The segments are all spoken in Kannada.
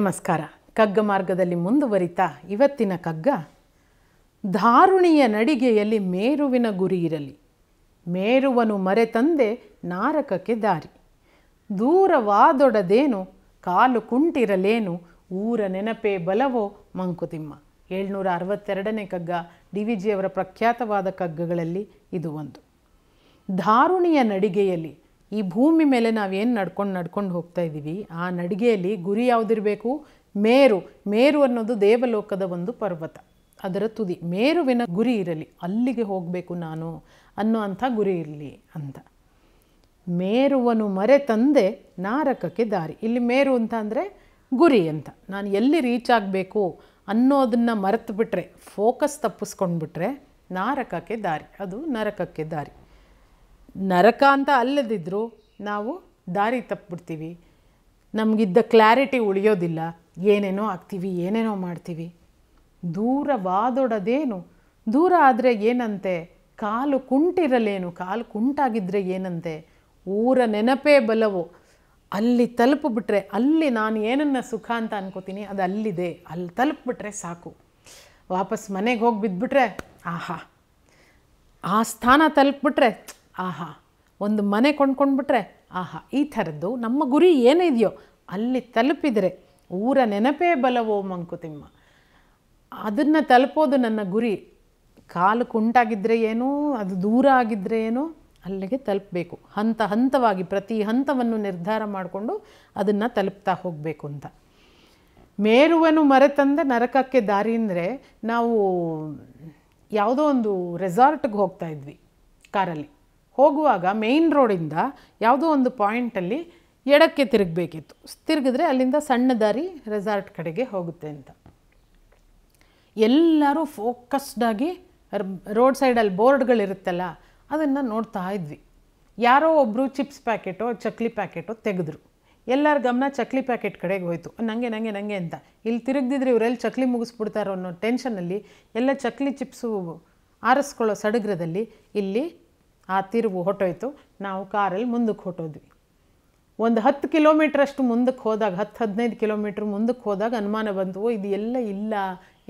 ನಮಸ್ಕಾರ ಕಗ್ಗ ಮಾರ್ಗದಲ್ಲಿ ಮುಂದುವರಿತಾ ಇವತ್ತಿನ ಕಗ್ಗ ಧಾರುಣಿಯ ನಡಿಗೆಯಲ್ಲಿ ಮೇರುವಿನ ಗುರಿ ಇರಲಿ ಮೇರುವನು ಮರೆತಂದೆ ನಾರಕಕ್ಕೆ ದಾರಿ ದೂರವಾದೊಡದೇನು ಕಾಲು ಕುಂಟಿರಲೇನು ಊರ ನೆನಪೇ ಬಲವೋ ಮಂಕುತಿಮ್ಮ ಏಳ್ನೂರ ಅರವತ್ತೆರಡನೇ ಕಗ್ಗ ಡಿ ವಿ ಜಿಯವರ ಪ್ರಖ್ಯಾತವಾದ ಕಗ್ಗಗಳಲ್ಲಿ ಇದು ಒಂದು ಧಾರುಣಿಯ ನಡಿಗೆಯಲ್ಲಿ ಈ ಭೂಮಿ ಮೇಲೆ ನಾವೇನು ನಡ್ಕೊಂಡು ನಡ್ಕೊಂಡು ಹೋಗ್ತಾ ಇದ್ದೀವಿ ಆ ನಡಿಗೆಯಲ್ಲಿ ಗುರಿ ಯಾವುದಿರಬೇಕು ಮೇರು ಮೇರು ಅನ್ನೋದು ದೇವಲೋಕದ ಒಂದು ಪರ್ವತ ಅದರ ತುದಿ ಮೇರುವಿನ ಗುರಿ ಇರಲಿ ಅಲ್ಲಿಗೆ ಹೋಗಬೇಕು ನಾನು ಅನ್ನೋ ಅಂಥ ಗುರಿ ಇರಲಿ ಅಂತ ಮೇರುವನು ಮರೆ ತಂದೆ ನಾರಕಕ್ಕೆ ದಾರಿ ಇಲ್ಲಿ ಮೇರು ಅಂತ ಅಂದರೆ ಗುರಿ ಅಂತ ನಾನು ಎಲ್ಲಿ ರೀಚ್ ಆಗಬೇಕು ಅನ್ನೋದನ್ನು ಮರೆತು ಬಿಟ್ಟರೆ ಫೋಕಸ್ ತಪ್ಪಿಸ್ಕೊಂಡ್ಬಿಟ್ರೆ ನಾರಕಕ್ಕೆ ದಾರಿ ಅದು ನರಕಕ್ಕೆ ದಾರಿ ನರಕ ಅಂತ ಅಲ್ಲದಿದ್ದರೂ ನಾವು ದಾರಿ ತಪ್ಪಿಬಿಡ್ತೀವಿ ನಮಗಿದ್ದ ಕ್ಲಾರಿಟಿ ಉಳಿಯೋದಿಲ್ಲ ಏನೇನೋ ಆಗ್ತೀವಿ ಏನೇನೋ ಮಾಡ್ತೀವಿ ದೂರವಾದೊಡದೇನು ದೂರ ಆದರೆ ಏನಂತೆ ಕಾಲು ಕುಂಟಿರಲೇನು ಕಾಲು ಕುಂಟಾಗಿದ್ದರೆ ಏನಂತೆ ಊರ ನೆನಪೇ ಬಲವು ಅಲ್ಲಿ ತಲುಪಿಬಿಟ್ರೆ ಅಲ್ಲಿ ನಾನು ಏನನ್ನ ಸುಖ ಅಂತ ಅನ್ಕೋತೀನಿ ಅದು ಅಲ್ಲಿದೆ ಅಲ್ಲಿ ತಲುಪಿಬಿಟ್ರೆ ಸಾಕು ವಾಪಸ್ ಮನೆಗೆ ಹೋಗಿ ಬಿದ್ದುಬಿಟ್ರೆ ಆಹಾ ಆ ಸ್ಥಾನ ತಲುಪಿಬಿಟ್ರೆ ಆಹಾ ಒಂದು ಮನೆ ಕೊಂಡ್ಕೊಂಡ್ಬಿಟ್ರೆ ಆಹಾ ಈ ಥರದ್ದು ನಮ್ಮ ಗುರಿ ಏನಿದೆಯೋ ಅಲ್ಲಿ ತಲುಪಿದರೆ ಊರ ನೆನಪೇ ಬಲವೋ ಮಂಕುತಿಮ್ಮ ಅದನ್ನು ತಲುಪೋದು ನನ್ನ ಗುರಿ ಕಾಲು ಕುಂಟಾಗಿದ್ದರೆ ಏನೋ ಅದು ದೂರ ಆಗಿದ್ದರೆ ಏನೋ ಅಲ್ಲಿಗೆ ತಲುಪಬೇಕು ಹಂತ ಹಂತವಾಗಿ ಪ್ರತಿ ಹಂತವನ್ನು ನಿರ್ಧಾರ ಮಾಡಿಕೊಂಡು ಅದನ್ನು ತಲುಪ್ತಾ ಹೋಗಬೇಕು ಅಂತ ಮೇರುವನು ಮರೆತಂದ ನರಕಕ್ಕೆ ದಾರಿ ಅಂದರೆ ನಾವು ಯಾವುದೋ ಒಂದು ರೆಸಾರ್ಟ್ಗೆ ಹೋಗ್ತಾ ಇದ್ವಿ ಕಾರಲ್ಲಿ ಹೋಗುವಾಗ ಮೇಯ್ನ್ ರೋಡಿಂದ ಯಾವುದೋ ಒಂದು ಪಾಯಿಂಟಲ್ಲಿ ಎಡಕ್ಕೆ ತಿರುಗಬೇಕಿತ್ತು ತಿರುಗಿದ್ರೆ ಅಲ್ಲಿಂದ ಸಣ್ಣ ದಾರಿ ರೆಸಾರ್ಟ್ ಕಡೆಗೆ ಹೋಗುತ್ತೆ ಅಂತ ಎಲ್ಲರೂ ಫೋಕಸ್ಡಾಗಿ ರೋಡ್ ಸೈಡಲ್ಲಿ ಬೋರ್ಡ್ಗಳಿರುತ್ತಲ್ಲ ಅದನ್ನು ನೋಡ್ತಾ ಇದ್ವಿ ಯಾರೋ ಒಬ್ಬರು ಚಿಪ್ಸ್ ಪ್ಯಾಕೆಟೋ ಚಕ್ಲಿ ಪ್ಯಾಕೆಟೋ ತೆಗೆದ್ರು ಎಲ್ಲರ ಗಮನ ಚಕ್ಲಿ ಪ್ಯಾಕೆಟ್ ಕಡೆಗೆ ಹೋಯಿತು ನನಗೆ ನನಗೆ ನನಗೆ ಅಂತ ಇಲ್ಲಿ ತಿರುಗಿದ್ರೆ ಇವರೆಲ್ಲಿ ಚಕ್ಲಿ ಮುಗಿಸ್ಬಿಡ್ತಾರೋ ಅನ್ನೋ ಟೆನ್ಷನಲ್ಲಿ ಎಲ್ಲ ಚಕ್ಲಿ ಚಿಪ್ಸು ಆರಿಸ್ಕೊಳ್ಳೋ ಸಡಗರದಲ್ಲಿ ಇಲ್ಲಿ ಆ ತಿರುವು ಹೊಟ್ಟೋಯ್ತು ನಾವು ಕಾರಲ್ಲಿ ಮುಂದಕ್ಕೆ ಹೊಟ್ಟೋದ್ವಿ ಒಂದು ಹತ್ತು ಕಿಲೋಮೀಟ್ರಷ್ಟು ಮುಂದಕ್ಕೆ ಹೋದಾಗ ಹತ್ತು ಹದಿನೈದು ಕಿಲೋಮೀಟ್ರ್ ಮುಂದಕ್ಕೆ ಹೋದಾಗ ಅನುಮಾನ ಬಂತು ಇದು ಎಲ್ಲ ಇಲ್ಲ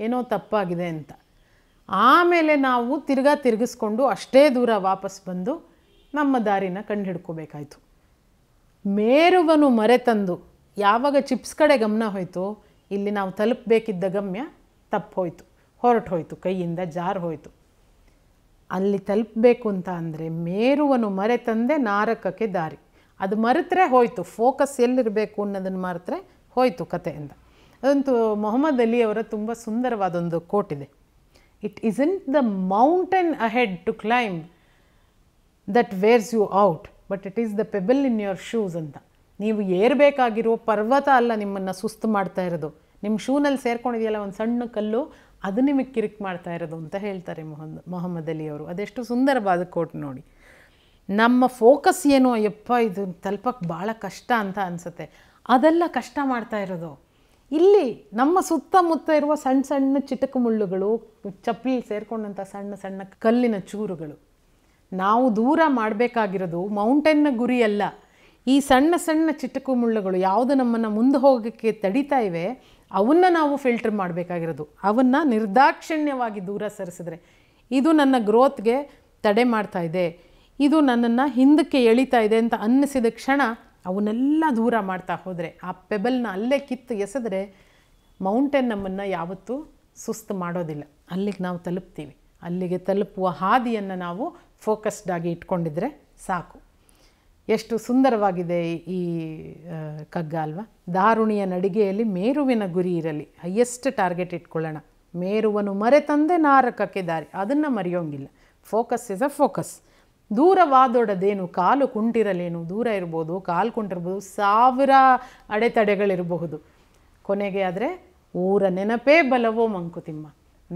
ಏನೋ ತಪ್ಪಾಗಿದೆ ಅಂತ ಆಮೇಲೆ ನಾವು ತಿರ್ಗಾ ತಿರುಗಿಸ್ಕೊಂಡು ಅಷ್ಟೇ ದೂರ ವಾಪಸ್ ಬಂದು ನಮ್ಮ ದಾರಿನ ಕಂಡು ಹಿಡ್ಕೋಬೇಕಾಯ್ತು ಮೇರುವನು ಮರೆತಂದು ಯಾವಾಗ ಚಿಪ್ಸ್ ಕಡೆ ಗಮನ ಹೋಯಿತು ಇಲ್ಲಿ ನಾವು ತಲುಪಬೇಕಿದ್ದ ಗಮ್ಯ ಹೋಯಿತು ಹೊರಟು ಹೋಯಿತು ಕೈಯಿಂದ ಜಾರು ಹೋಯಿತು ಅಲ್ಲಿ ತಲುಪಬೇಕು ಅಂತ ಅಂದರೆ ಮೇರುವನು ಮರೆತಂದೆ ನಾರಕಕ್ಕೆ ದಾರಿ ಅದು ಮರೆತರೆ ಹೋಯಿತು ಫೋಕಸ್ ಎಲ್ಲಿರಬೇಕು ಅನ್ನೋದನ್ನು ಮರೆತರೆ ಹೋಯಿತು ಕಥೆಯಿಂದ ಅದಂತೂ ಮೊಹಮ್ಮದ್ ಅಲಿ ಅವರ ತುಂಬ ಸುಂದರವಾದೊಂದು ಇದೆ it in the mountain ahead to climb that wears you out but it is the pebble in your shoes ಅಂತ ನೀವು ಏರಬೇಕಾಗಿರೋ ಪರ್ವತ ಅಲ್ಲ ನಿಮ್ಮನ್ನು ಸುಸ್ತು ಮಾಡ್ತಾ ಇರೋದು ನಿಮ್ಮ ಶೂನಲ್ಲಿ ಸೇರ್ಕೊಂಡಿದೆಯಲ್ಲ ಒಂದು ಸಣ್ಣ ಕಲ್ಲು ಅದು ನಿಮಗೆ ಕಿರಿಕ್ ಮಾಡ್ತಾ ಇರೋದು ಅಂತ ಹೇಳ್ತಾರೆ ಮೊಹಮ್ಮದ್ ಮೊಹಮ್ಮದ್ ಅಲಿ ಅವರು ಅದೆಷ್ಟು ಸುಂದರವಾದ ಕೋಟ್ ನೋಡಿ ನಮ್ಮ ಫೋಕಸ್ ಏನು ಅಯ್ಯಪ್ಪ ಇದು ತಲುಪಕ್ಕೆ ಭಾಳ ಕಷ್ಟ ಅಂತ ಅನಿಸುತ್ತೆ ಅದೆಲ್ಲ ಕಷ್ಟ ಮಾಡ್ತಾ ಇರೋದು ಇಲ್ಲಿ ನಮ್ಮ ಸುತ್ತಮುತ್ತ ಇರುವ ಸಣ್ಣ ಸಣ್ಣ ಚಿಟಕು ಮುಳ್ಳುಗಳು ಚಪ್ಪಲಿ ಸೇರ್ಕೊಂಡಂಥ ಸಣ್ಣ ಸಣ್ಣ ಕಲ್ಲಿನ ಚೂರುಗಳು ನಾವು ದೂರ ಮಾಡಬೇಕಾಗಿರೋದು ಮೌಂಟೇನ್ನ ಗುರಿಯಲ್ಲ ಈ ಸಣ್ಣ ಸಣ್ಣ ಚಿಟಕು ಮುಳ್ಳುಗಳು ಯಾವುದು ನಮ್ಮನ್ನು ಮುಂದೆ ಹೋಗೋಕ್ಕೆ ತಡಿತಾ ಇವೆ ಅವನ್ನ ನಾವು ಫಿಲ್ಟರ್ ಮಾಡಬೇಕಾಗಿರೋದು ಅವನ್ನು ನಿರ್ದಾಕ್ಷಿಣ್ಯವಾಗಿ ದೂರ ಸರಿಸಿದ್ರೆ ಇದು ನನ್ನ ಗ್ರೋತ್ಗೆ ತಡೆ ಮಾಡ್ತಾ ಇದೆ ಇದು ನನ್ನನ್ನು ಹಿಂದಕ್ಕೆ ಎಳಿತಾ ಇದೆ ಅಂತ ಅನ್ನಿಸಿದ ಕ್ಷಣ ಅವನ್ನೆಲ್ಲ ದೂರ ಮಾಡ್ತಾ ಹೋದರೆ ಆ ಪೆಬಲ್ನ ಅಲ್ಲೇ ಕಿತ್ತು ಎಸೆದ್ರೆ ಮೌಂಟೇನ್ ನಮ್ಮನ್ನು ಯಾವತ್ತೂ ಸುಸ್ತು ಮಾಡೋದಿಲ್ಲ ಅಲ್ಲಿಗೆ ನಾವು ತಲುಪ್ತೀವಿ ಅಲ್ಲಿಗೆ ತಲುಪುವ ಹಾದಿಯನ್ನು ನಾವು ಫೋಕಸ್ಡ್ ಆಗಿ ಇಟ್ಕೊಂಡಿದ್ರೆ ಸಾಕು ಎಷ್ಟು ಸುಂದರವಾಗಿದೆ ಈ ಕಗ್ಗ ಅಲ್ವಾ ದಾರುಣಿಯ ನಡಿಗೆಯಲ್ಲಿ ಮೇರುವಿನ ಗುರಿ ಇರಲಿ ಹೈಯೆಸ್ಟ್ ಟಾರ್ಗೆಟ್ ಇಟ್ಕೊಳ್ಳೋಣ ಮೇರುವನು ಮರೆತಂದೆ ನಾರಕಕ್ಕೆ ದಾರಿ ಅದನ್ನು ಮರೆಯೋಂಗಿಲ್ಲ ಫೋಕಸ್ ಇಸ್ ಅ ಫೋಕಸ್ ದೂರವಾದೊಡದೇನು ಕಾಲು ಕುಂಟಿರಲೇನು ದೂರ ಇರ್ಬೋದು ಕಾಲು ಕುಂಟಿರ್ಬೋದು ಸಾವಿರ ಅಡೆತಡೆಗಳಿರಬಹುದು ಕೊನೆಗೆ ಆದರೆ ಊರ ನೆನಪೇ ಬಲವೋ ಮಂಕುತಿಮ್ಮ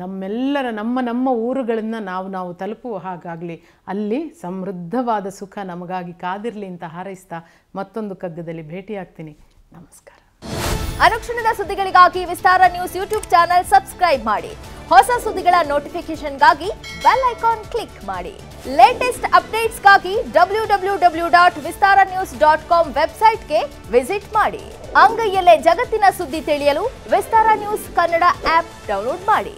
ನಮ್ಮೆಲ್ಲರ ನಮ್ಮ ನಮ್ಮ ಊರುಗಳನ್ನು ನಾವು ನಾವು ತಲುಪುವ ಹಾಗಾಗಲಿ ಅಲ್ಲಿ ಸಮೃದ್ಧವಾದ ಸುಖ ನಮಗಾಗಿ ಕಾದಿರಲಿ ಅಂತ ಹಾರೈಸ್ತಾ ಮತ್ತೊಂದು ಕಗ್ಗದಲ್ಲಿ ಭೇಟಿಯಾಗ್ತೀನಿ ನಮಸ್ಕಾರ ಅನುಕ್ಷಣದ ಸುದ್ದಿಗಳಿಗಾಗಿ Vistara news YouTube channel subscribe ಮಾಡಿ ಹೊಸ ಸುದ್ದಿಗಳ ನೋಟಿಫಿಕೇಶನ್ಗಾಗಿ ಬೆಲ್ ಐಕಾನ್ ಕ್ಲಿಕ್ ಮಾಡಿ ಲೇಟೆಸ್ಟ್ ಅಪ್ಡೇಟ್ಸ್ಗಾಗಿ W W W dot Vistara news dot com ವೆಬ್ಸೈಟ್ಗೆ ವಿಸಿಟ್ ಮಾಡಿ ಅಂಗೈಯಲ್ಲೇ ಜಗತ್ತಿನ ಸುದ್ದಿ ತಿಳಿಯಲು Vistara news Kannada app download ಮಾಡಿ